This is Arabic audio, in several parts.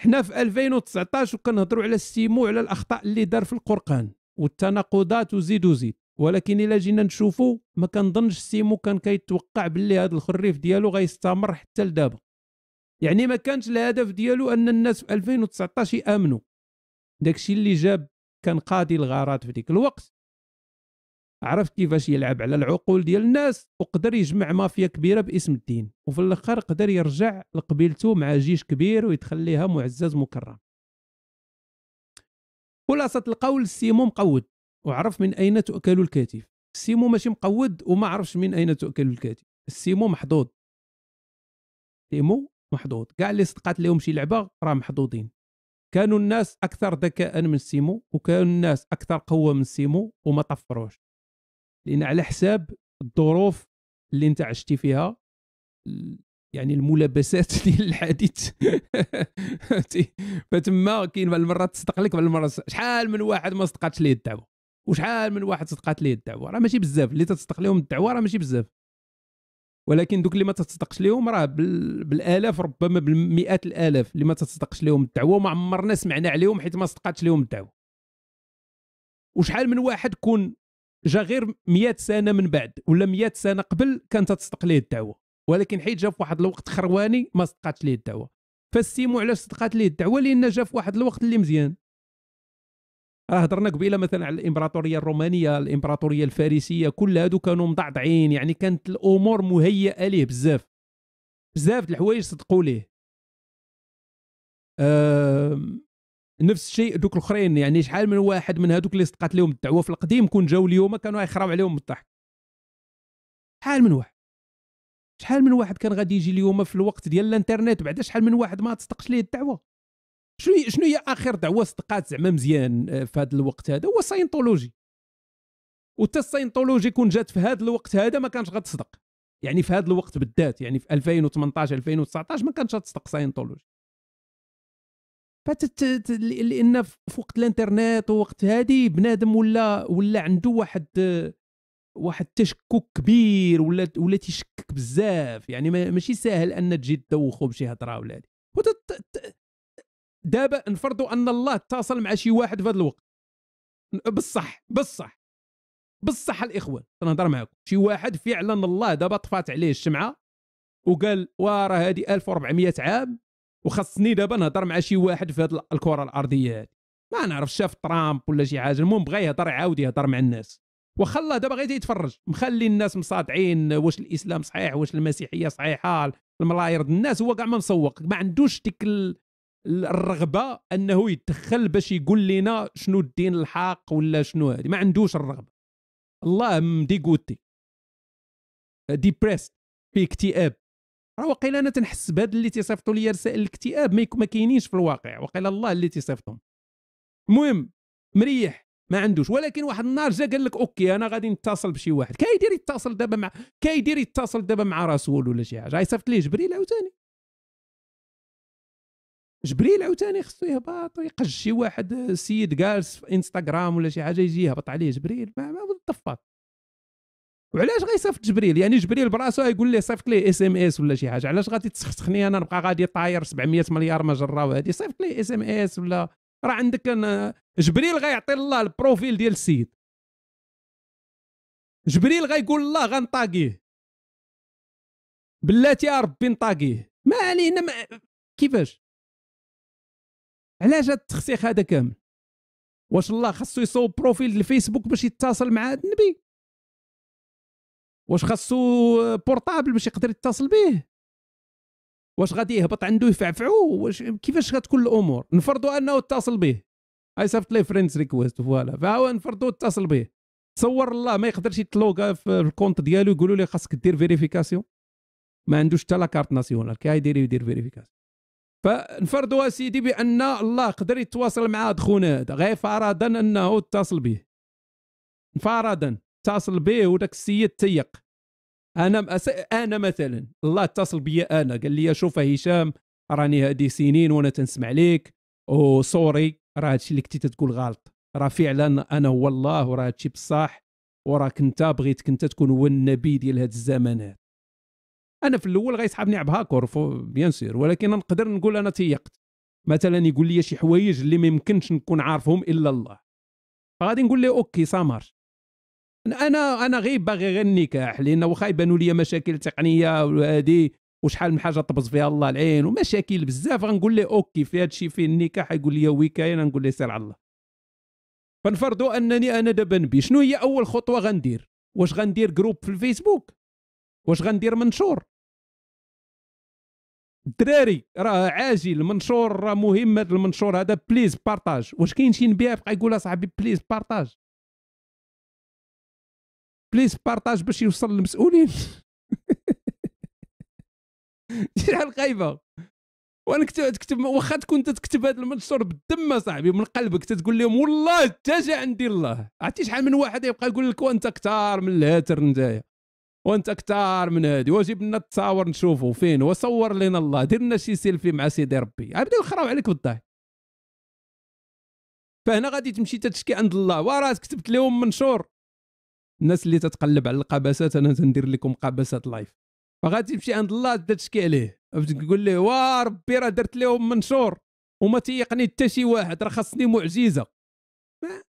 حنا في 2019 وكنهضروا على السيمو على الاخطاء اللي دار في القرقان والتناقضات وزيد وزيد ولكن الا جينا نشوفوا ما كنظنش سيمو كان كيتوقع باللي هذا الخريف ديالو غيستمر حتى لدابا يعني ما كانش الهدف ديالو ان الناس في 2019 يامنوا داكشي اللي جاب كان قاضي الغارات في ديك الوقت عرف كيفاش يلعب على العقول ديال الناس وقدر يجمع مافيا كبيره باسم الدين وفي الاخر قدر يرجع لقبيلته مع جيش كبير ويتخليها معزز مكرم خلاصة القول السيمو مقود وعرف من أين تؤكل الكتف السيمو ماشي مقود وما عرفش من أين تؤكل الكتف السيمو محظوظ السيمو محظوظ كاع اللي صدقات لهم شي لعبة راه محظوظين كانوا الناس أكثر ذكاء من السيمو وكانوا الناس أكثر قوة من السيمو وما طفروش لان على حساب الظروف اللي انت عشتي فيها يعني الملابسات ديال الحديث فتما كاين بعض المرات تصدق لك بعض المرات شحال من واحد ما صدقاتش ليه الدعوه وشحال من واحد صدقات ليه الدعوه راه ماشي بزاف اللي تصدق لهم الدعوه راه ماشي بزاف ولكن دوك اللي ما تصدقش لهم راه بالالاف ربما بالمئات الالاف اللي ما تصدقش لهم الدعوه وما عمرنا سمعنا عليهم حيت ما صدقاتش لهم الدعوه وشحال من واحد كون جا غير 100 سنه من بعد ولا 100 سنه قبل كانت تصدق ليه الدعوه ولكن حيت جا في واحد الوقت خرواني ما صدقاتش ليه الدعوه فالسيمو علاش صدقات ليه الدعوه لان جا في واحد الوقت اللي مزيان راه هضرنا قبيله مثلا على الامبراطوريه الرومانيه الامبراطوريه الفارسيه كل هادو كانوا مضعضعين يعني كانت الامور مهيئه ليه بزاف بزاف د الحوايج صدقوا ليه آه نفس الشيء دوك الاخرين يعني شحال من واحد من هذوك اللي صدقات لهم الدعوه في القديم كون جاو اليوم كانوا يخراو عليهم من الضحك شحال من واحد شحال من واحد كان غادي يجي اليوم في الوقت ديال الانترنت بعدا شحال من واحد ما تصدقش ليه الدعوه شنو شنو هي اخر دعوه صدقات زعما مزيان آه، في هذا الوقت هذا هو الساينتولوجي وتا الساينتولوجي كون جات في هذا الوقت هذا ما كانش غتصدق يعني في هذا الوقت بالذات يعني في 2018 2019 ما كانتش غتصدق ساينتولوجي فتت لان في وقت الانترنت ووقت هذه بنادم ولا ولا عنده واحد واحد التشكك كبير ولا ولا تيشكك بزاف يعني ماشي ساهل ان تجي تدوخو بشي هضره ولا هذه دابا نفرضوا ان الله اتصل مع شي واحد في هذا الوقت بصح بصح بصح الاخوان تنهضر معاكم شي واحد فعلا الله دابا طفات عليه الشمعه وقال وراه هذه 1400 عام وخاصني دابا نهضر مع شي واحد في هذه الكره الارضيه هذه ما نعرف شاف ترامب ولا شي حاجه المهم بغى يهضر عاود يهضر مع الناس واخا الله دابا غير يتفرج مخلي الناس مصادعين واش الاسلام صحيح واش المسيحيه صحيحه الملاير الناس هو كاع ما مسوق ما عندوش ديك الرغبه انه يتدخل باش يقول لنا شنو الدين الحق ولا شنو هذه ما عندوش الرغبه الله مديكوتي ديبريس في اكتئاب راه وقيلا انا تنحس بهاد اللي تيصيفطوا لي رسائل الاكتئاب ما كاينينش في الواقع وقيلا الله اللي تيصيفطهم المهم مريح ما عندوش ولكن واحد النهار جا قال لك اوكي انا غادي نتصل بشي واحد كيدير يتصل دابا مع كيدير يتصل دابا مع رسول ولا شي حاجه يصيفط ليه جبريل عاوتاني جبريل عاوتاني خصو يهبط ويقج شي واحد سيد جالس في انستغرام ولا شي حاجه يجي يهبط عليه جبريل ما, ما بالضفات وعلاش غيصيفط جبريل يعني جبريل براسو يقول ليه صيفط ليه اس ام اس ولا شي حاجه علاش غادي تسخسخني انا نبقى غادي طاير 700 مليار مجره وهادي صيفط ليه اس ام اس ولا راه عندك أنا جبريل غيعطي الله البروفيل ديال السيد جبريل غيقول الله غنطاقيه بلاتي يا ربي نطاقيه ما علينا ما كيفاش علاش هاد التخسيخ هذا كامل واش الله خاصو يصوب بروفيل الفيسبوك باش يتصل مع النبي واش خاصو بورطابل باش يقدر يتصل به واش غادي يهبط عنده يفعفعو واش كيفاش غتكون الامور نفرضوا انه اتصل به اي صيفط لي فريندز ريكويست فوالا فهو نفرضوا اتصل به تصور الله ما يقدرش يتلوغا في الكونت ديالو يقولوا لي خاصك دير فيريفيكاسيون ما عندوش حتى لا كارت ناسيونال يدير يدير فيريفيكاسيون فنفرضوا سيدي بان الله قدر يتواصل مع خونا هذا غير فرضا انه اتصل به فرضا اتصل به وداك السيد تيق انا انا مثلا الله اتصل بيا انا قال لي شوف هشام راني هادي سنين وانا تنسمع ليك وسوري راه هادشي اللي كنتي تقول غلط راه فعلا انا هو الله وراه هادشي بصح وراك انت بغيتك انت تكون هو النبي ديال هاد الزمان هاد انا في الاول غيسحبني كور بيان سير ولكن نقدر نقول انا تيقت مثلا يقول لي شي حوايج اللي ما يمكنش نكون عارفهم الا الله فغادي نقول له اوكي سامر انا انا غير باغي غير النكاح لان واخا يبانوا لي مشاكل تقنيه وهذه وشحال من حاجه طبز فيها الله العين ومشاكل بزاف غنقول له اوكي في هذا الشيء فيه النكاح يقول لي وي كاين غنقول له سير على الله فنفرضوا انني انا دابا نبي شنو هي اول خطوه غندير واش غندير جروب في الفيسبوك واش غندير منشور الدراري راه عاجل منشور راه مهم هذا المنشور هذا بليز بارطاج واش كاين شي نبيع بقى يقول اصاحبي بليز بارطاج بليز بارطاج باش يوصل للمسؤولين شحال خايبه وانا تكتب واخا تكون تكتب هذا المنشور بالدم صاحبي من قلبك تتقول لهم والله حتى جا عندي الله عرفتي شحال من واحد يبقى يقول لك وانت كثار من الهاتر نتايا وانت كثار من هادي واجب لنا التصاور نشوفوا فين وصور لنا الله دير لنا شي سيلفي مع سيدي ربي غيبداو يخراو عليك بالضحك فهنا غادي تمشي تتشكي عند الله وراه كتبت لهم منشور الناس اللي تتقلب على القبسات انا تندير لكم قبسات لايف فغادي تمشي عند الله تشكي عليه تقول له وا ربي راه درت لهم منشور وما تيقني حتى شي واحد راه خاصني معجزه ما,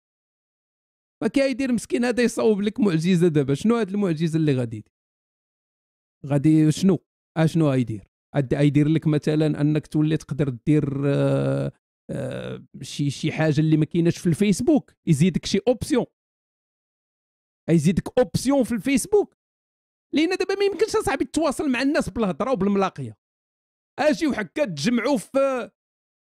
ما كيدير مسكين هذا يصوب لك معجزه دابا شنو هاد المعجزه اللي غادي غادي شنو اشنو آه، غايدير غايدير لك مثلا انك تولي تقدر دير آه،, آه شي شي حاجه اللي ما كايناش في الفيسبوك يزيدك شي اوبسيون يزيدك اوبسيون في الفيسبوك لان دابا ما يمكنش اصاحبي تتواصل مع الناس بالهضره وبالملاقيه اجيو وحكا تجمعوا في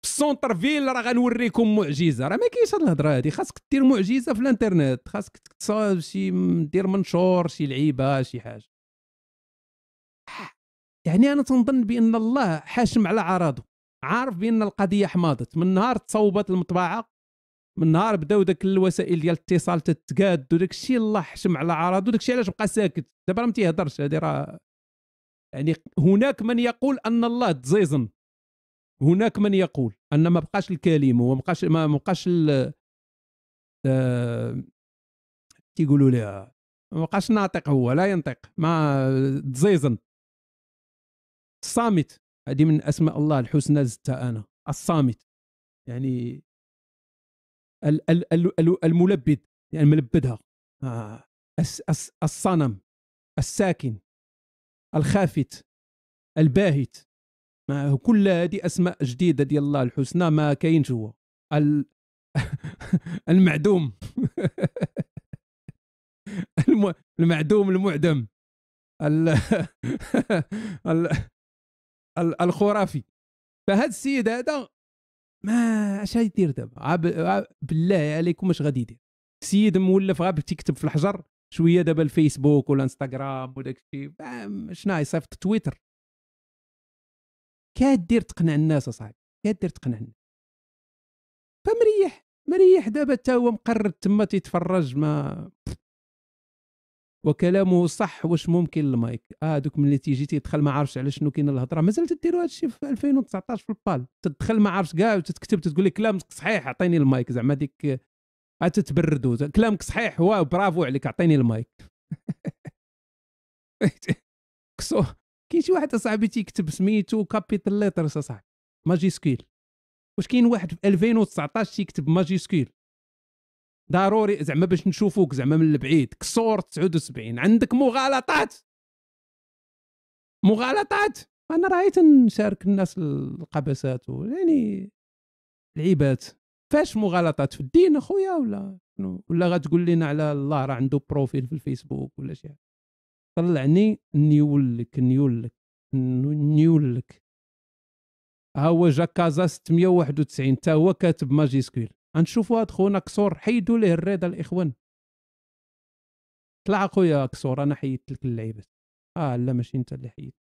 في السونتر فيل راه غنوريكم معجزه راه ما كاينش هاد الهضره هادي خاصك دير معجزه في الانترنت خاصك تصاوب شي دير منشور شي لعيبه شي حاجه يعني انا تنظن بان الله حاشم على عراضه عارف بان القضيه حماضت من نهار تصوبت المطبعه من نهار بداو داك الوسائل ديال الاتصال تتقاد وداك الشيء الله حشم على عرض وداك الشيء علاش بقى ساكت دابا راه ما تيهضرش هذه راه يعني هناك من يقول ان الله تزيزن هناك من يقول ان ما بقاش الكلمه وما بقاش ما بقاش تيقولوا آه، لها ما بقاش ناطق هو لا ينطق ما تزيزن الصامت هذه من اسماء الله الحسنى زدتها انا الصامت يعني الملبد يعني ملبدها آه. الصنم الساكن الخافت الباهت ما كل هذه اسماء جديده ديال الله الحسنى ما كاينش هو ال... المعدوم الم... المعدوم المعدم ال... ال... الخرافي فهاد السيد هذا ما اش دير دابا عب... عب... بالله عليكم اش غادي يدير سيد مولف غاب تكتب في الحجر شويه دابا الفيسبوك ولا انستغرام وداك الشيء شنو صيفط تويتر كادير تقنع الناس اصاحبي كادير تقنع الناس فمريح مريح دابا حتى هو مقرر تما تيتفرج ما وكلامه صح واش ممكن المايك اه دوك ملي تيجي تيدخل ما عارفش على شنو كاين الهضره مازال تديروا هذا الشيء في 2019 في البال تدخل ما عارفش كاع وتتكتب تقول لي كلامك صحيح اعطيني المايك زعما ديك آه، تتبردوا كلامك صحيح واو برافو عليك اعطيني المايك كسو كاين شي واحد اصاحبي تيكتب سميتو كابيتال ليترز اصاحبي ماجيسكيل واش كاين واحد في 2019 تيكتب ماجيسكيل ضروري زعما باش نشوفوك زعما من البعيد كسور 79 عندك مغالطات مغالطات انا رايت نشارك الناس القبسات يعني العيبات فاش مغالطات في الدين اخويا ولا ولا غتقول لنا على الله راه عنده بروفيل في الفيسبوك ولا شي حاجه طلعني نيولك نيولك نيولك ها هو جاكازا 691 حتى هو كاتب ماجيسكيل غنشوفوا هاد خونا كسور حيدوا ليه الريضه الاخوان طلع اخويا كسور انا حيدت لك اللعيبات اه لا ماشي انت اللي حيدت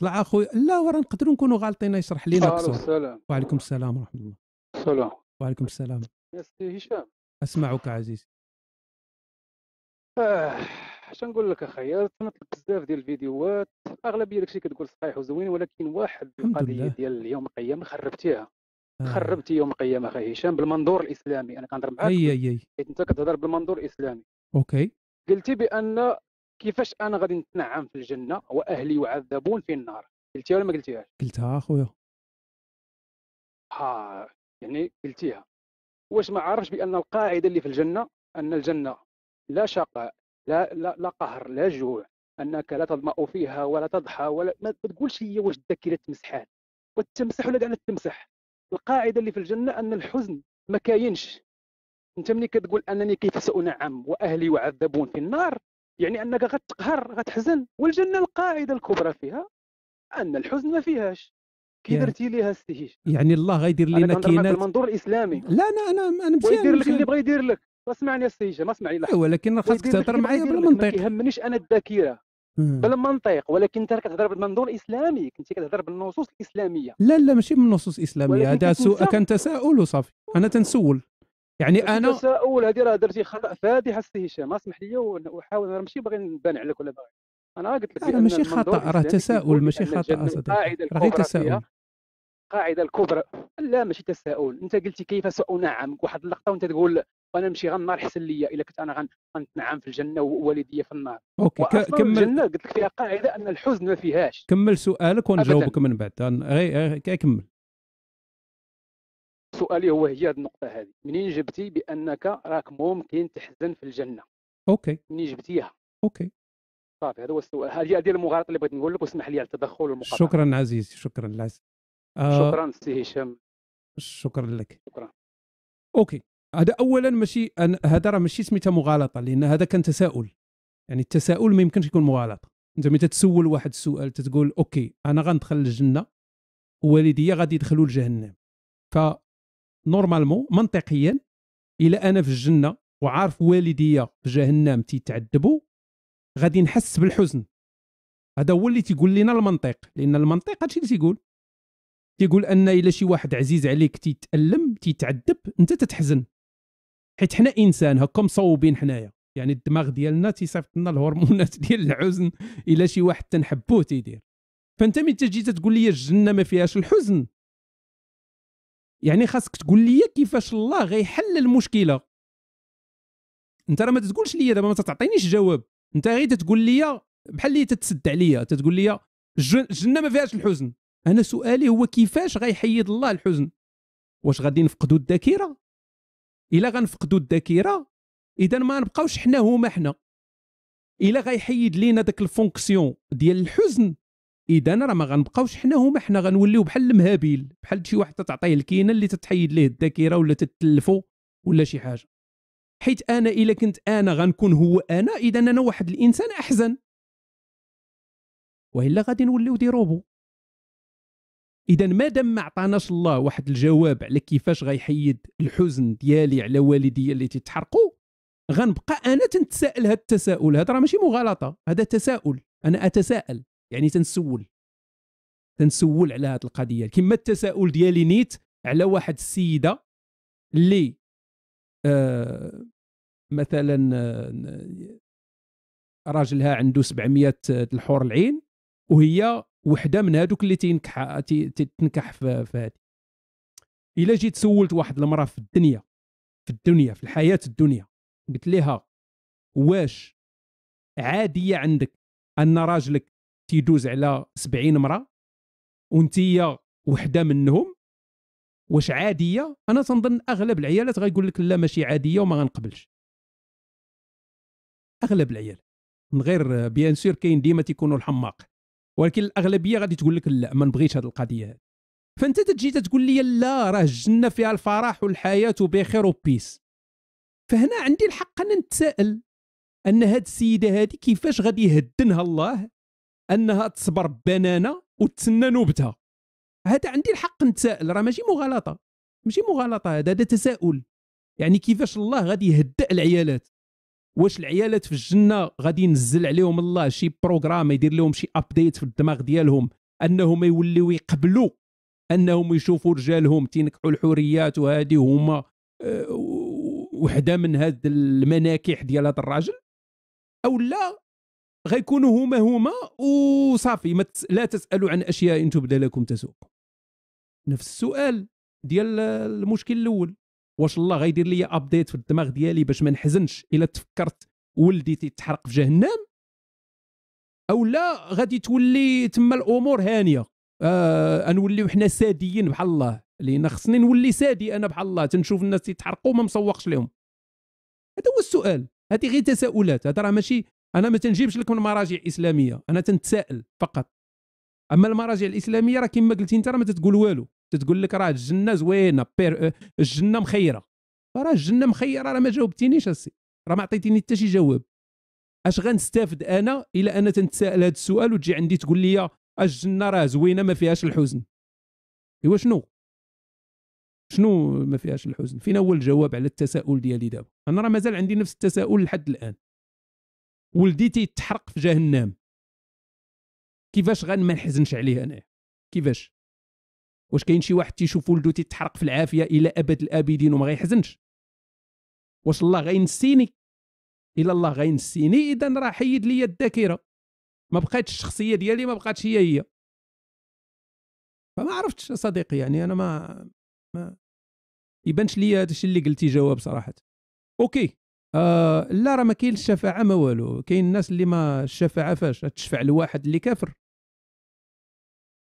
طلع اخويا لا ورا نقدروا نكونوا غالطين يشرح لينا كسور السلام وعليكم السلام ورحمه الله السلام وعليكم السلام يا سي هشام اسمعك عزيزي اه اش نقول لك اخي تنطلب بزاف ديال الفيديوهات الاغلبيه داكشي كتقول صحيح وزوين ولكن واحد القضيه ديال يوم القيامه خربتيها آه. خربتي يوم القيامه اخي هشام بالمنظور الاسلامي انا كنهضر معاك اي اي اي حيت انت كتهضر بالمنظور الاسلامي اوكي قلتي بان كيفاش انا غادي نتنعم في الجنه واهلي يعذبون في النار قلتيها ولا ما قلتيهاش قلتها اخويا ها يعني قلتيها واش ما عرفش بان القاعده اللي في الجنه ان الجنه لا شقاء لا لا, لا قهر لا جوع انك لا تظما فيها ولا تضحى ولا ما تقولش هي واش الذاكره تمسحان وتمسح ولا كاع تمسح القاعده اللي في الجنه ان الحزن ما كاينش انت ملي كتقول انني كيف سانعم واهلي يعذبون في النار يعني انك غتقهر غتحزن والجنه القاعده الكبرى فيها ان الحزن ما فيهاش كي يعني درتي ليها السهيج يعني الله غيدير لنا كاينات المنظور الاسلامي لا انا انا انا مزيان ويدير لك اللي بغى يدير لك اسمعني يا ما اسمعني ولكن أيوة، خاصك تهضر معايا بالمنطق ما كيهمنيش انا الذاكره بلا منطق ولكن انت كتهضر بالمنظور الاسلامي كنت كتهضر بالنصوص الاسلاميه لا لا ماشي بالنصوص الاسلاميه هذا سوء كان تساؤل وصافي انا تنسول يعني انا تساؤل هذه راه درتي خطا فادح السي هشام اسمح لي واحاول انا ماشي باغي نبان عليك ولا باغي انا قلت لك هذا ماشي خطا راه تساؤل ماشي خطا صديقي راه غير تساؤل القاعده الكبرى لا ماشي تساؤل انت قلتي كيف نعم واحد اللقطه وانت تقول وانا نمشي غنار حسن ليا الا كنت انا غنتنعم في الجنه ووالديا في النار اوكي كمل الجنه قلت لك فيها قاعده ان الحزن ما فيهاش كمل سؤالك ونجاوبك من بعد غير كمل سؤالي هو هي هذه النقطه هذه منين جبتي بانك راك ممكن تحزن في الجنه اوكي منين جبتيها اوكي صافي هذا هو السؤال هذه هذه المغالطه اللي بغيت نقول لك واسمح لي على التدخل والمقاطعه شكرا عزيزي شكرا العزيز آه شكرا سي هشام شكرا لك شكرا اوكي هذا اولا ماشي هذا راه ماشي سميتها مغالطه لان هذا كان تساؤل يعني التساؤل ما يمكنش يكون مغالطه انت ملي تتسول واحد السؤال تتقول اوكي انا غندخل الجنه ووالديا غادي يدخلوا لجهنم ف نورمالمون منطقيا الا انا في الجنه وعارف والديا في جهنم تيتعذبوا غادي نحس بالحزن هذا هو اللي تيقول لنا المنطق لان المنطق هادشي اللي تيقول تيقول ان الا شي واحد عزيز عليك تيتالم تيتعذب انت تتحزن حيت حنا انسان هكا مصوبين حنايا يعني الدماغ ديالنا تيصيفط لنا الهرمونات ديال الحزن الا شي واحد تنحبوه تيدير فانت من تجي تقول لي الجنه ما فيهاش الحزن يعني خاصك تقول لي كيفاش الله غيحل المشكله انت راه ما تقولش لي دابا ما تعطينيش جواب انت غير تقول لي بحال اللي تتسد عليا تتقول لي الجنه ما فيهاش الحزن انا سؤالي هو كيفاش غيحيد الله الحزن واش غادي نفقدوا الذاكره الا غنفقدوا الذاكره اذا ما نبقاوش حنا هما حنا الا غيحيد لينا داك الفونكسيون ديال الحزن اذا راه ما غنبقاوش حنا هما حنا غنوليو بحال المهابيل بحال شي واحد تتعطيه الكينه اللي تتحيد ليه الذاكره ولا تتلفو ولا شي حاجه حيت انا الا كنت انا غنكون هو انا اذا انا واحد الانسان احزن والا غادي نوليو دي روبو اذا ما دام ما عطاناش الله واحد الجواب على كيفاش غيحيد الحزن ديالي على والدي اللي تتحرقوا غنبقى انا تنتسائل هذا التساؤل هذا راه ماشي مغالطه هذا تساؤل انا اتساءل يعني تنسول تنسول على هذه القضيه كما التساؤل ديالي نيت على واحد السيده اللي آه مثلا آه راجلها عنده 700 الحور العين وهي وحده من هذوك اللي تنكح تنكح في هذه الا جيت سولت واحد المراه في الدنيا في الدنيا في الحياه الدنيا قلت لها واش عاديه عندك ان راجلك تيدوز على 70 امراه وانت وحده منهم واش عاديه انا تنظن اغلب العيالات غيقول لك لا ماشي عاديه وما غنقبلش اغلب العيال من غير بيان سور كاين ديما تيكونوا الحماق ولكن الاغلبيه غادي تقول لك لا ما نبغيش هذه القضيه هذه فانت تجي تقول لي لا راه الجنه فيها الفرح والحياه وبخير وبيس فهنا عندي الحق ان نتساءل ان هاد السيده هذه كيفاش غادي يهدنها الله انها تصبر بنانه وتسنى نوبتها هذا عندي الحق نتساءل راه ماشي مغالطه ماشي مغالطه هذا هذا تساؤل يعني كيفاش الله غادي يهدأ العيالات واش العيالات في الجنه غادي ينزل عليهم الله شي بروغرام يدير لهم شي ابديت في الدماغ ديالهم انهم يوليو يقبلوا انهم يشوفوا رجالهم تينكحوا الحوريات وهذه هما آه، وحده من هاد المناكح ديال هذا الراجل او لا غيكونوا هما هما وصافي ما لا تسالوا عن اشياء تبدا لكم تسوق نفس السؤال ديال المشكل الاول واش الله غيدير لي ابديت في الدماغ ديالي باش ما نحزنش الا تفكرت ولدي تيتحرق في جهنم او لا غادي تولي تما الامور هانيه آه نوليو حنا ساديين بحال الله لان خصني نولي سادي انا بحال الله تنشوف الناس تيتحرقوا وما مسوقش لهم هذا هو السؤال هذه غير تساؤلات هذا راه ماشي انا ما تنجيبش لك من مراجع اسلاميه انا تنتسائل فقط اما المراجع الاسلاميه راه كما قلتي انت راه ما تتقول والو تتقول لك راه الجنه زوينه بير آه، الجنه مخيره راه الجنه مخيره راه ما جاوبتينيش السي راه ما عطيتيني حتى شي جواب اش غنستافد انا الى انا تنتسائل هذا السؤال وتجي عندي تقول لي الجنه راه زوينه ما فيهاش الحزن ايوا شنو شنو ما فيهاش الحزن فين هو الجواب على التساؤل ديالي دابا انا راه مازال عندي نفس التساؤل لحد الان ولدي تيتحرق في جهنم كيفاش غن ما نحزنش عليه انا كيفاش واش كاين شي واحد تيشوف ولدو تيتحرق في العافيه الى ابد الابدين وما غيحزنش واش الله غينسيني الى الله غينسيني اذا راه حيد ليا الذاكره ما بقيتش الشخصيه ديالي ما بقاتش هي هي فما عرفتش صديقي يعني انا ما ما يبانش ليا هادشي اللي قلتي جواب صراحه اوكي آه لا راه ما كاين الشفاعه ما والو كاين الناس اللي ما الشفاعه فاش تشفع لواحد اللي كافر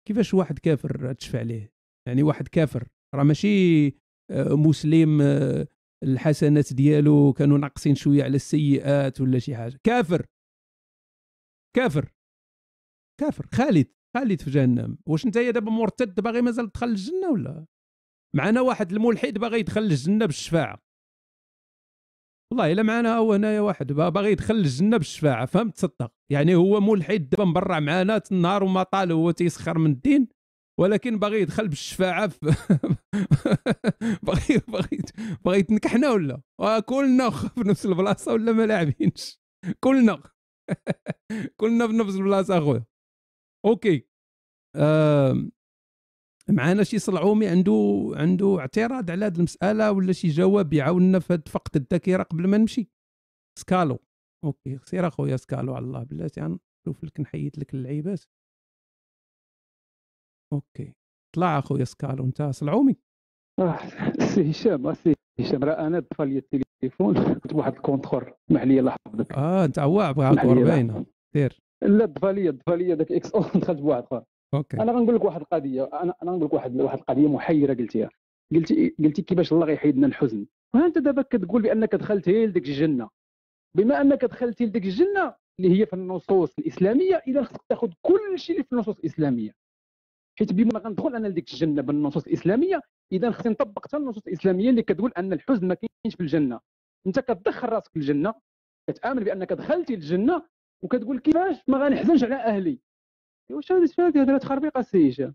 كيفاش واحد كافر تشفع ليه يعني واحد كافر راه ماشي آه، مسلم آه، الحسنات ديالو كانوا ناقصين شويه على السيئات ولا شي حاجه كافر كافر كافر خالد خالد في جهنم واش انت دابا مرتد باغي مازال تدخل الجنه ولا معنا واحد الملحد باغي يدخل الجنه بالشفاعه والله الا معنا هو هنايا واحد باغي يدخل الجنه بالشفاعه فهمت تصدق يعني هو ملحد دابا مبرع معنا النهار وما طال هو تيسخر من الدين ولكن باغي يدخل بالشفاعه باغي باغي باغي يتنكحنا ولا آه، كلنا في نفس البلاصه ولا ما لاعبينش كلنا كلنا في نفس البلاصه اخويا اوكي معنا شي صلعومي عنده عنده اعتراض على هذه المساله ولا شي جواب يعاوننا في فقد الذاكره قبل ما نمشي سكالو اوكي سير اخويا سكالو على الله بلاتي يعني نشوف لك نحيد لك اللعيبات اوكي طلع اخويا سكال انت سلعومي آه، سي هشام آه، سي هشام راه انا طفى التليفون كنت واحد الكونتخور سمح لي الله يحفظك اه انت هو بغا باينه سير لا طفى لي طفى لي ذاك اكس او دخلت بواحد اخر اوكي انا غنقول لك واحد القضيه انا انا غنقول لك واحد واحد القضيه محيره قلتيها قلتي قلتي كيفاش الله غيحيدنا الحزن وانت دابا كتقول بانك دخلتي لديك الجنه بما انك دخلتي لديك الجنه اللي هي في النصوص الاسلاميه اذا خصك تاخذ كل شيء اللي في النصوص الاسلاميه حيت بما غندخل انا لديك الجنه بالنصوص الاسلاميه اذا خصني نطبق حتى النصوص الاسلاميه اللي كتقول ان الحزن ما كاينش في الجنه انت كتدخل راسك في الجنه كتامن بانك دخلتي الجنه وكتقول كيفاش ما غنحزنش على اهلي واش هذه هذه هضره تخربيقه السيجه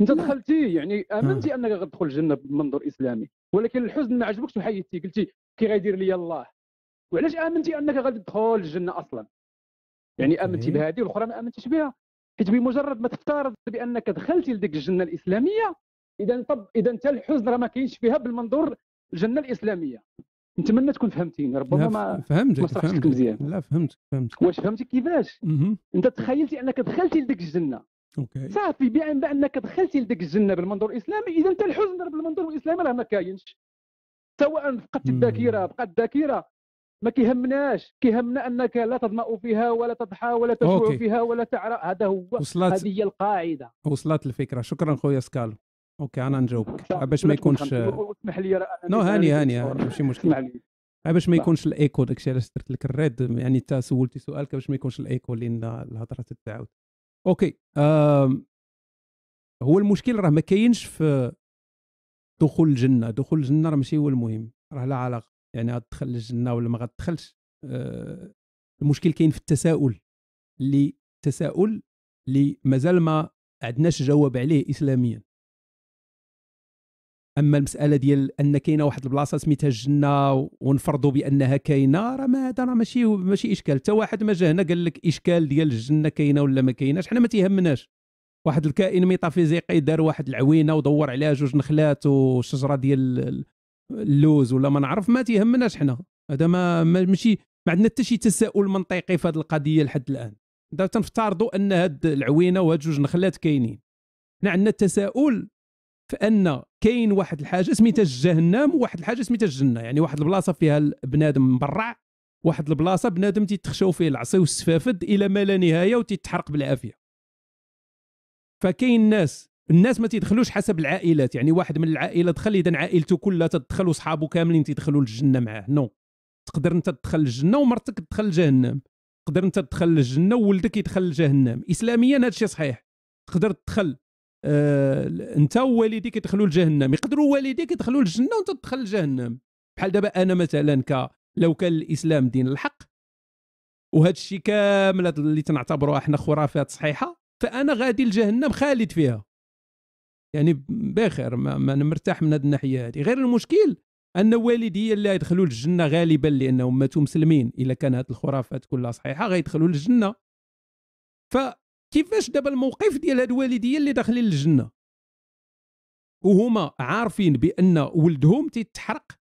انت نعم. دخلتي يعني امنتي نعم. انك غتدخل الجنه بمنظور اسلامي ولكن الحزن ما عجبكش وحيدتي قلتي كي غيدير لي الله وعلاش امنتي انك غادي تدخل الجنه اصلا يعني امنتي بهذه والاخرى ما امنتيش بها حيت بمجرد ما تفترض بانك دخلتي لديك الجنه الاسلاميه اذا طب اذا حتى الحزن راه ما كاينش فيها بالمنظور الجنه الاسلاميه نتمنى تكون فهمتيني ربما ما فهمتك ما مزيان لا فهمتك فهمتك واش فهمتي كيفاش انت تخيلتي انك دخلتي لديك الجنه اوكي صافي بان بانك دخلتي لديك الجنه بالمنظور الاسلامي اذا حتى الحزن بالمنظور الاسلامي راه ما كاينش سواء فقدت الذاكره بقات الذاكره ما كيهمناش كيهمنا انك لا تظمأ فيها ولا تضحى ولا تجوع فيها ولا تعرى هذا هو وصلت هذه هي القاعده وصلت الفكره شكرا خويا سكالو اوكي انا نجاوبك باش ما يكونش اسمح لي نو هاني هاني ماشي مشكل باش ما يكونش الايكو داكشي علاش درت لك الريد يعني انت سولتي سؤالك باش ما يكونش الايكو لان الهضره تتعاود اوكي أم. هو المشكل راه ما كاينش في دخول الجنه دخول الجنه راه ماشي هو المهم راه لا علاقه يعني غتدخل للجنه ولا ما غتدخلش أه المشكل كاين في التساؤل اللي تساؤل اللي مازال ما عندناش جواب عليه اسلاميا اما المساله ديال ان كاينه واحد البلاصه سميتها الجنه ونفرضوا بانها كاينه راه ما هذا راه ماشي ماشي اشكال حتى واحد ما جا هنا قال لك اشكال ديال الجنه كاينه ولا ما كايناش حنا ما تيهمناش واحد الكائن ميتافيزيقي دار واحد العوينه ودور عليها جوج نخلات وشجره ديال اللوز ولا ما نعرف ما تيهمناش حنا هذا ما ماشي ما عندنا حتى شي تساؤل منطقي في هذه القضيه لحد الان دابا تنفترضوا ان هاد العوينه وهاد جوج نخلات كاينين حنا عندنا التساؤل في ان كاين واحد الحاجه سميتها الجهنم وواحد الحاجه سميتها الجنه يعني واحد البلاصه فيها بنادم مبرع واحد البلاصه بنادم تيتخشاو فيه العصي والسفافد الى ما لا نهايه وتيتحرق بالعافيه فكاين ناس الناس ما تيدخلوش حسب العائلات يعني واحد من العائله دخل اذا عائلته كلها تدخل وصحابه كاملين تيدخلوا للجنه معاه نو تقدر انت تدخل الجنه ومرتك تدخل الجهنم تقدر انت تدخل الجنه وولدك يدخل الجهنم اسلاميا هذا الشيء صحيح تقدر تدخل آه، انت ووالديك يدخلوا لجهنم يقدروا والديك يدخلوا الجنه وانت تدخل لجهنم بحال دابا انا مثلا ك لو كان الاسلام دين الحق وهذا الشيء كامل اللي تنعتبروها احنا خرافات صحيحه فانا غادي لجهنم خالد فيها يعني بخير ما, ما انا مرتاح من هذه الناحيه هذه غير المشكل ان والدي اللي يدخلوا الجنه غالبا لانهم ماتوا مسلمين اذا كانت الخرافات كلها صحيحه غيدخلوا للجنه فكيفاش دابا الموقف ديال هاد الوالديه اللي داخلين للجنه وهما عارفين بان ولدهم تيتحرق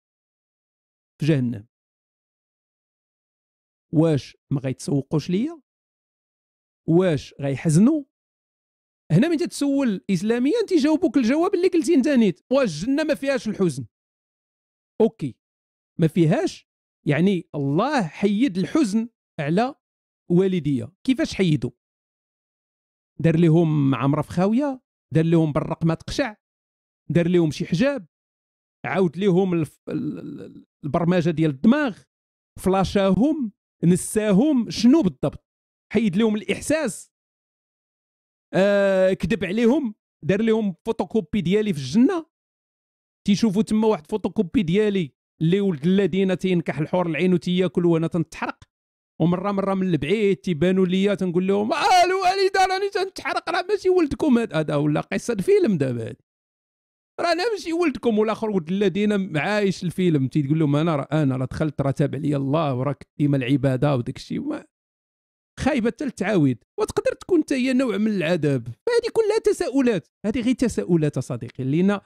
في جهنم واش ما غيتسوقوش ليا واش غيحزنوا هنا من تتسول اسلاميا تيجاوبوك الجواب اللي قلتي انت نيت واش الجنه ما فيهاش الحزن اوكي ما فيهاش يعني الله حيد الحزن على والديا كيفاش حيدو دار لهم عمره في خاويه دار لهم برق ما تقشع دار لهم شي حجاب عاود لهم البرمجه ديال الدماغ فلاشاهم نساهم شنو بالضبط حيد لهم الاحساس آه، كذب عليهم دار لهم فوتوكوبي ديالي في الجنه تيشوفوا تما واحد فوتوكوبي ديالي اللي ولد الذين تينكح الحور العين وتياكل وانا تنتحرق ومره مره من البعيد تيبانوا ليا تنقول لهم اه الوالده راني تنتحرق راه ماشي ولدكم هذا ولا قصه فيلم دابا راه انا ماشي ولدكم والاخر ولد الذين عايش الفيلم تيقول لهم انا راه انا راه دخلت راه تابع لي الله وراك ديما العباده وداك الشيء خايبه حتى التعاويد وتقدر تكون حتى هي نوع من العذاب فهذه كلها تساؤلات هذه غير تساؤلات صديقي لان هاد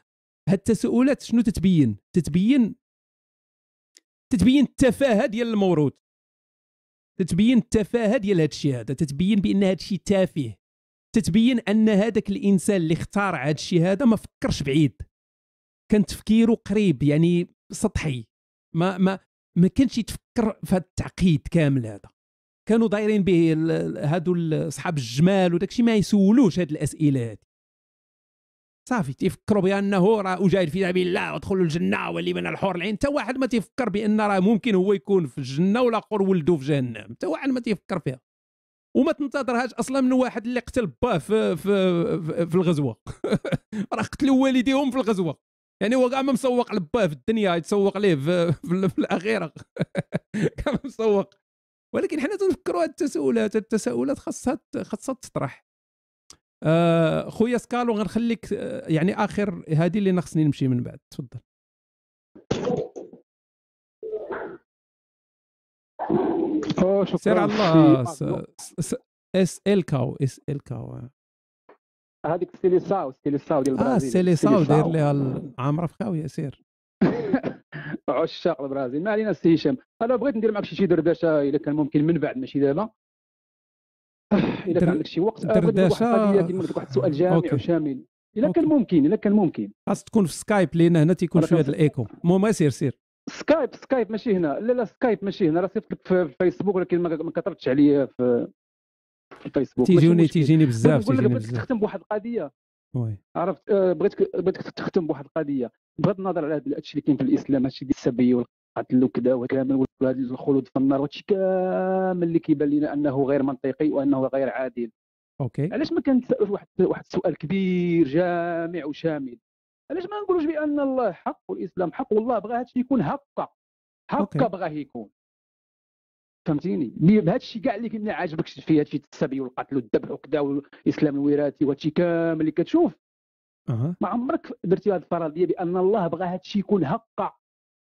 التساؤلات شنو تتبين تتبين تتبين التفاهه ديال المورود تتبين التفاهه ديال هاد الشيء هذا تتبين بان هاد الشيء تافه تتبين ان هذاك الانسان اللي اختار هاد الشيء هذا ما فكرش بعيد كان تفكيره قريب يعني سطحي ما ما ما كانش يتفكر في هاد التعقيد كامل هذا كانوا دايرين به هادو اصحاب الجمال وداكشي ما يسولوش هاد الاسئله هادي صافي تيفكروا بانه راه اجاهد في سبيل الله وادخلوا الجنه واللي من الحور العين حتى واحد ما تيفكر بان راه ممكن هو يكون في الجنه قر ولده في جهنم حتى واحد ما تيفكر فيها وما تنتظرهاش اصلا من واحد اللي قتل باه في, في, في الغزوه راه قتلوا والديهم في الغزوه يعني هو كاع ما مسوق لباه في الدنيا يتسوق ليه في, في, في الاخيره كاع ما مسوق ولكن حنا تنفكروا هاد التساؤلات هاد التساؤلات خاصها خاصها تطرح آه خويا سكالو غنخليك آه، يعني اخر هذه اللي ناقصني نمشي من بعد تفضل سير على الله اس ال كاو اس ال كاو هذيك سيليساو سيليساو ديال آه، البرازيل اه سيليساو داير ليها عامره في خاويه سير عشاق البرازيل ما علينا السي هشام انا بغيت ندير معك شي دردشه الا كان ممكن من بعد ماشي دابا الا كان عندك شي وقت أه، دردشه كيما لك واحد السؤال جامع أوكي. وشامل الا كان ممكن الا كان ممكن خاص تكون في سكايب لان هنا تيكون شويه الايكو المهم سير سير سكايب سكايب ماشي هنا لا لا سكايب ماشي هنا راه صيفط لك في الفيسبوك ولكن ما كثرتش عليا في الفيسبوك تيجوني تيجيني بزاف تيجيني بزاف تختم بواحد القضيه عرفت آه، بغيتك بغيتك تختم بواحد القضيه بغض النظر على هذا الشيء اللي كاين في الاسلام الشيء ديال السبي والقتل وكذا وكامل وهذا الخلود في النار وهذا كامل اللي كيبان لنا انه غير منطقي وانه غير عادل اوكي علاش ما كنتسالوش واحد واحد السؤال كبير جامع وشامل علاش ما نقولوش بان الله حق والاسلام حق والله بغى الشيء يكون هكا هكا بغاه يكون فهمتيني بهذا الشيء كاع اللي كنا عاجبك في الشيء السبي والقتل والذبح وكذا والاسلام الوراثي وهذا الشيء كامل اللي كتشوف ما عمرك درتي هذه الفرضيه بان الله بغى هذا الشيء يكون هكا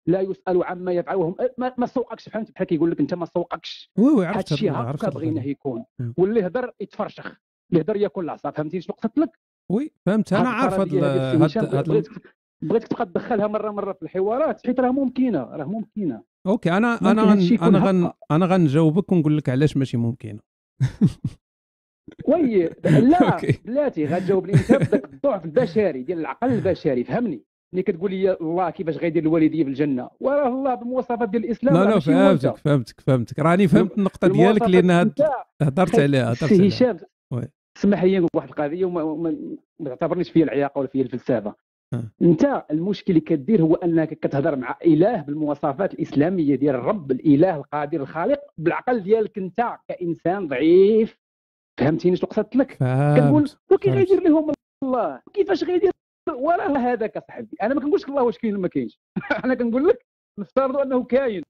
لا يسال عما يفعل أه، ما, ما سوقكش بحال بحال كيقول لك انت ما سوقكش وي وي عرفت الشيء هكا بغيناه يكون أه. واللي يهضر يتفرشخ اللي هضر ياكل العصا فهمتي شنو قصدت لك وي فهمت انا عارف هذا بغيتك تبقى تدخلها مره مره في الحوارات حيت راه ممكنه راه ممكنه اوكي انا انا غن انا غن انا غنجاوبك ونقول لك علاش ماشي ممكنه وي لا بلاتي غتجاوبني انت بداك الضعف البشري ديال العقل البشري فهمني ملي كتقول لي الله كيفاش غيدير الوالديه في الجنه وراه الله بالمواصفات ديال الاسلام لا لا فهمتك فهمتك فهمتك راني فهمت النقطه ديالك لان هضرت عليها هضرت عليها هشام سمح لي نقول واحد القضيه وما تعتبرنيش فيها العياقه ولا فيها الفلسفه آه. انت المشكل اللي كدير هو انك كتهضر مع اله بالمواصفات الاسلاميه ديال الرب الاله القادر الخالق بالعقل ديالك انت كانسان ضعيف فهمتيني شنو قصدت لك كنقول وكي غيدير لهم الله كيفاش غيدير وراه هذاك صاحبي انا ما كنقولش الله واش كاين ولا ما كاينش انا كنقول لك نفترضوا انه كاين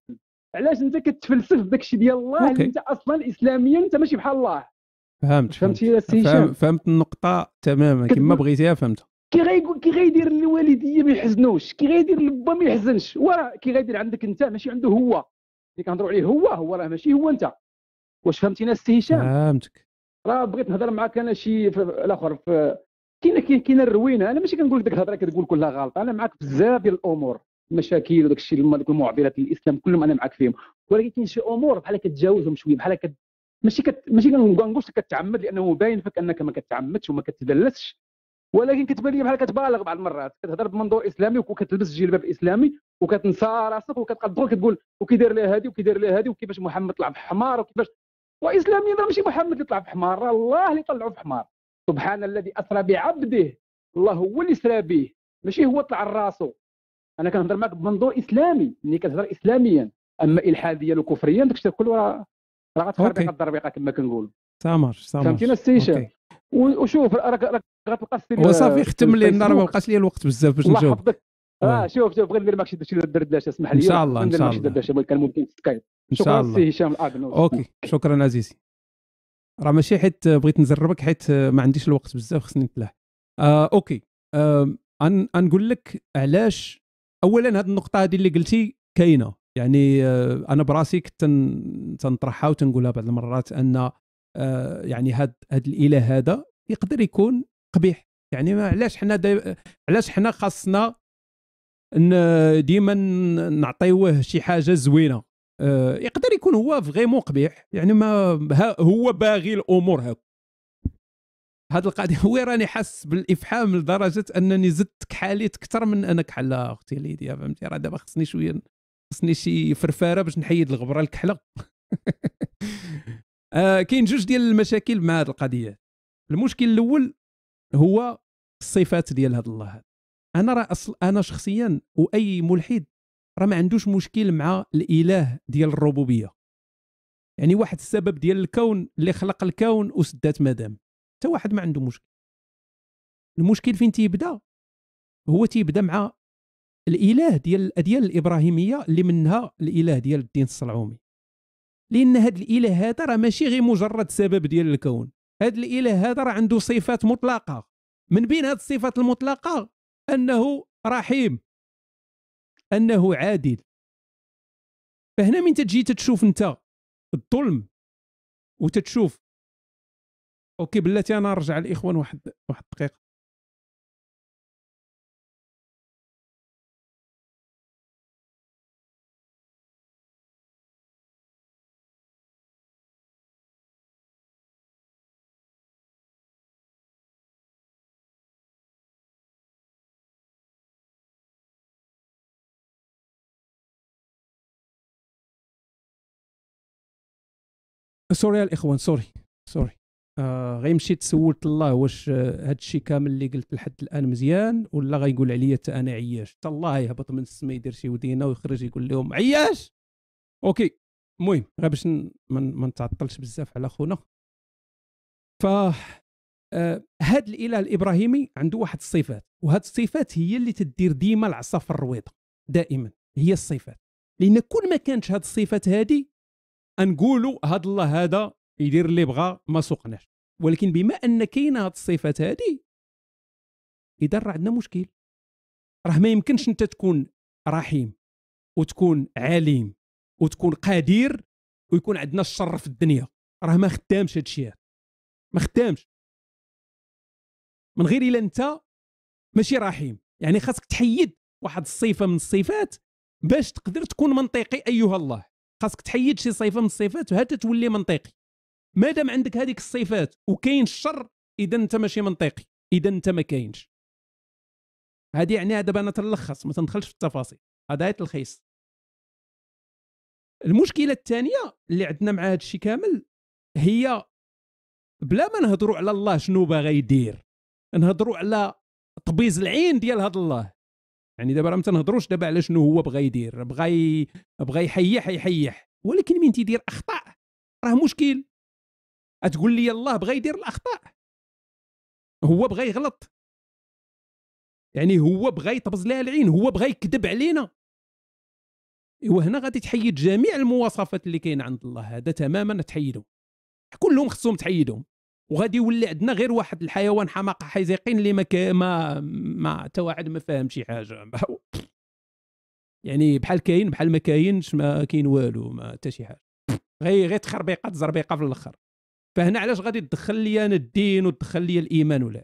علاش انت كتفلسف داك الشيء ديال الله اللي انت اصلا اسلاميا انت ماشي بحال الله فهمت فهمت فهمت, فهمت النقطه تماما كما بغيتيها فهمتها كي غيقول كي غيدير للوالديه ما يحزنوش كي غيدير لبا ما يحزنش وراه كي غيدير عندك انت ماشي عنده هو اللي كنهضروا عليه هو هو راه ماشي هو انت واش فهمتينا السي هشام فهمتك راه بغيت نهضر معاك انا شي الاخر في كاين كاين الروينه انا ماشي كنقول ديك الهضره كتقول كلها غلط انا معاك بزاف ديال الامور المشاكل وداك الشيء المعضلات الاسلام كلهم انا معاك فيهم ولكن كاين شي امور بحال كتجاوزهم شويه بحال كت... ماشي كت... ماشي كنقولش كتعمد لانه باين فيك انك ما كتعمدش وما كتدلسش ولكن كتبان لي بحال كتبالغ بعض المرات كتهضر بمنظور اسلامي وكتلبس جلباب اسلامي وكتنسى راسك وكتبقى تدخل كتقول وكيدير لها هذه وكيدير داير لها هذه وكيفاش محمد طلع في حمار وكيفاش واسلاميا راه ماشي محمد اللي طلع في حمار راه الله اللي طلعو حمار سبحان الذي اسرى بعبده الله هو اللي سرى به ماشي هو طلع راسو انا كنهضر معك بمنظور اسلامي ملي كتهضر اسلاميا اما الحاديا وكفريا داكشي كله راه راه غتفرق الضربيقه كما كنقول سامر سامر فهمتينا السيشه وشوف راك راك غتلقى السينما وصافي ختم لي النار ما بقاش لي الوقت بزاف باش نشوف الله يحفظك آه. اه شوف شوف غير ندير معك شي شي دردشه اسمح لي ان شاء الله ان شاء الله كان ممكن سكايب شكرا سي هشام الاغنوز اوكي شكرا عزيزي راه ماشي حيت بغيت نزربك حيت ما عنديش الوقت بزاف خصني نتلاح آه اوكي آه غنقول لك علاش اولا هذه النقطه هذه اللي قلتي كاينه يعني آه انا براسي كنت تنطرحها وتنقولها بعض المرات ان آه، يعني هاد هاد الاله هذا يقدر يكون قبيح يعني ما علاش حنا علاش حنا خاصنا ديما نعطيوه شي حاجه زوينه آه، يقدر يكون هو فريمون قبيح يعني ما هو باغي الامور هاك هذا القضيه هو راني حاسس بالافحام لدرجه انني زدت كحالي اكثر من انا كحل آه، اختي ليديا فهمتي راه دابا خصني شويه خصني شي فرفاره باش نحيد الغبره الكحله آه كاين جوج ديال المشاكل مع هذه القضيه المشكل الاول هو الصفات ديال هذا الله انا راه أصل انا شخصيا واي ملحد راه ما عندوش مشكل مع الاله ديال الربوبيه يعني واحد السبب ديال الكون اللي خلق الكون وسدات مدام حتى واحد ما عنده مشكل المشكل فين تيبدا هو تيبدا مع الاله ديال الاديان الابراهيميه اللي منها الاله ديال الدين الصلعومي لان هذا الاله هذا راه ماشي غير مجرد سبب ديال الكون هذا الاله هذا راه عنده صفات مطلقه من بين هذه الصفات المطلقه انه رحيم انه عادل فهنا من تجي تتشوف انت الظلم وتتشوف اوكي بلاتي انا نرجع الاخوان واحد واحد الدقيقه سوري الاخوان سوري سوري آه غير مشيت سولت الله واش آه، هاد الشيء كامل اللي قلت لحد الان مزيان ولا غيقول عليا حتى انا عياش حتى الله يهبط من السما يدير شي ودينا ويخرج يقول لهم عياش اوكي المهم غير باش ما نتعطلش بزاف على خونا ف آه هاد الاله الابراهيمي عنده واحد الصفات وهاد الصفات هي اللي تدير ديما العصا في الرويضه دائما هي الصفات لان كل ما كانتش هاد الصفات هادي نقولوا هاد الله هذا يدير اللي بغى ما سوقناش ولكن بما ان كاينه هاد الصفات هادي اذا راه عندنا مشكل راه ما يمكنش انت تكون رحيم وتكون عليم وتكون قدير ويكون عندنا الشر في الدنيا راه ما خدامش هادشي ما خدامش من غير الا انت ماشي رحيم يعني خاصك تحيد واحد الصفه من الصفات باش تقدر تكون منطقي ايها الله خاصك تحيد شي صفه من الصفات وهتا تولي منطقي مادام عندك هذيك الصفات وكاين الشر اذا انت ماشي منطقي اذا انت ما كاينش هذه يعني دابا انا تلخص ما تندخلش في التفاصيل هذا تلخيص المشكله الثانيه اللي عندنا مع هذا الشيء كامل هي بلا ما نهضروا على الله شنو باغي يدير نهضروا على طبيز العين ديال هذا الله يعني دابا راه ما تنهضروش دابا على شنو هو بغى يدير بغى بغى يحيح يحيح ولكن من تيدير اخطاء راه مشكل تقول لي الله بغى يدير الاخطاء هو بغى يغلط يعني هو بغى يطبز لها العين هو بغى يكذب علينا ايوا هنا غادي تحيد جميع المواصفات اللي كاين عند الله هذا تماما تحيدهم كلهم خصهم تحيدهم وغادي يولي عندنا غير واحد الحيوان حماقه حيزيقين اللي ما ك... ما ما حتى واحد ما فاهم شي حاجه يعني بحال كاين بحال ما كاينش ما كاين والو ما حتى شي حاجه غير غير تخربيقه زربيقه في الاخر فهنا علاش غادي تدخل لي انا الدين وتدخل لي الايمان ولا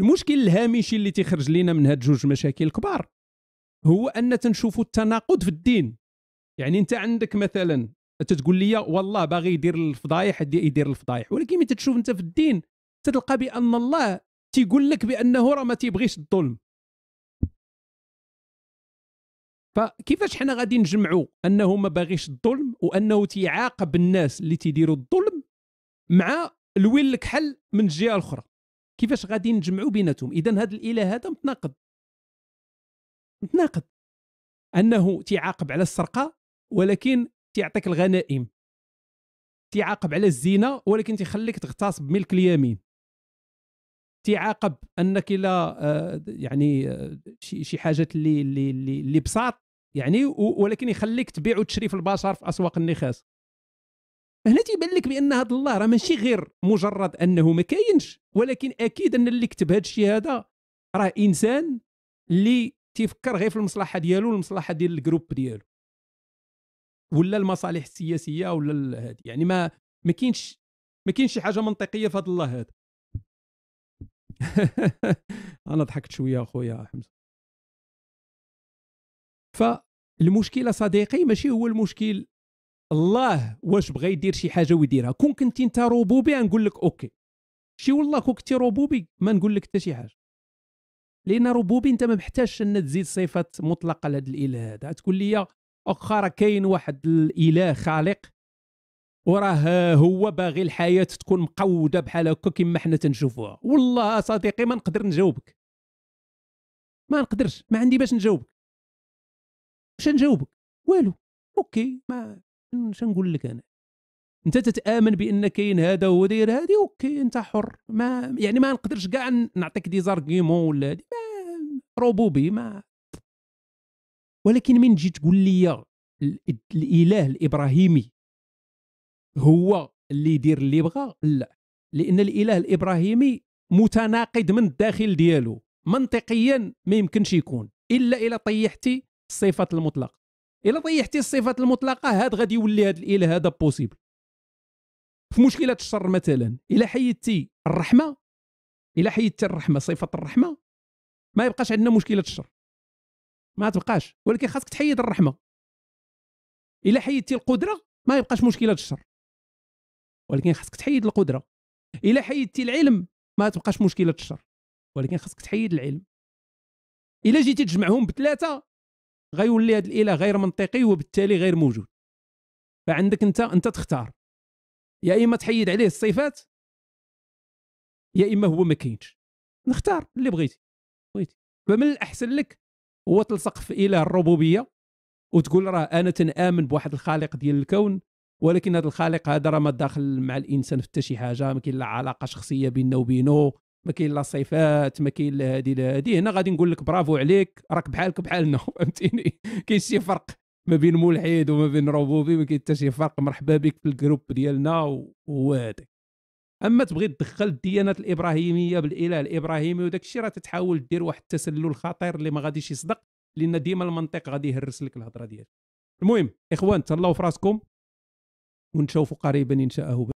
المشكل الهامشي اللي تيخرج لينا من هاد جوج مشاكل كبار هو ان تنشوفوا التناقض في الدين يعني انت عندك مثلا تتقول لي والله باغي يدير الفضايح يدير الفضايح ولكن ملي تشوف انت في الدين تتلقى بان الله تيقول لك بانه راه ما تيبغيش الظلم فكيفاش حنا غادي نجمعوا انه ما باغيش الظلم وانه تيعاقب الناس اللي تيديروا الظلم مع الويل الكحل من الجهه الاخرى كيفاش غادي نجمعوا بيناتهم اذا هذا الاله هذا متناقض متناقض انه تيعاقب على السرقه ولكن تيعطيك الغنائم تيعاقب على الزنا ولكن تيخليك تغتصب ملك اليمين تيعاقب انك الى آه، يعني آه، شي حاجات اللي اللي اللي بساط يعني ولكن يخليك تبيع وتشري في البشر في اسواق النخاس هنا تيبان لك بان هذا الله راه ماشي غير مجرد انه ما كاينش ولكن اكيد ان اللي كتب هذا الشيء هذا راه انسان اللي تيفكر غير في المصلحه ديالو والمصلحه ديال الجروب ديالو ولا المصالح السياسيه ولا هذه يعني ما ما كاينش ما كاينش شي حاجه منطقيه في هذا الله هذا انا ضحكت شويه اخويا حمزه فالمشكله صديقي ماشي هو المشكل الله واش بغى يدير شي حاجه ويديرها كون كنت انت روبوبي نقول لك اوكي شي والله كون كنت روبوبي ما نقول لك حتى شي حاجه لان روبوبي انت ما محتاجش ان تزيد صفات مطلقه لهذا الاله هذا تقول لي واخا راه كاين واحد الاله خالق وراه هو باغي الحياه تكون مقوده بحال هكا كما حنا تنشوفوها والله صديقي ما نقدر نجاوبك ما نقدرش ما عندي باش نجاوبك مش نجاوبك والو اوكي ما شنو نقول لك انا انت تتامن بان كاين هذا هو داير هذه اوكي انت حر ما يعني ما نقدرش كاع نعطيك دي زارغيمون ولا هذه روبوبي ما ولكن من تجي تقول لي الاله الابراهيمي هو اللي يدير اللي يبغى لا لان الاله الابراهيمي متناقض من الداخل ديالو منطقيا ما يمكنش يكون الا الا طيحتي الصفات المطلقه الا طيحتي الصفات المطلقه هاد غادي يولي هاد الاله هذا بوسيبل في مشكله الشر مثلا الا حيدتي الرحمه الا حيدتي الرحمه صفه الرحمه ما يبقاش عندنا مشكله الشر ما تبقاش ولكن خاصك تحيد الرحمه الا حيدتي القدره ما يبقاش مشكله الشر ولكن خاصك تحيد القدره الا حيدتي العلم ما تبقاش مشكله الشر ولكن خاصك تحيد العلم الا جيتي تجمعهم بثلاثه غيولي هذا الاله غير منطقي وبالتالي غير موجود فعندك انت انت تختار يا اما تحيد عليه الصفات يا اما هو ما كاينش نختار اللي بغيتي بغيتي فمن الاحسن لك هو تلصق في اله الربوبيه وتقول راه انا تنامن بواحد الخالق ديال الكون ولكن هذا الخالق هذا راه ما داخل مع الانسان في حتى شي حاجه ما كاين لا علاقه شخصيه بيننا وبينه ما كاين لا صفات ما كاين لا هذه لا هذه هنا غادي نقول لك برافو عليك راك بحالك بحالنا فهمتيني كاين شي فرق ما بين ملحد وما بين ربوبي ما كاين حتى شي فرق مرحبا بك في الجروب ديالنا وهو هذاك اما تبغي تدخل الديانات الابراهيميه بالاله الابراهيمي وداك الشيء راه تتحاول دير واحد التسلل خطير اللي ما غاديش يصدق لان ديما المنطق غادي يهرس لك الهضره ديالك المهم اخوان تهلاو في راسكم ونشوفوا قريبا ان شاء الله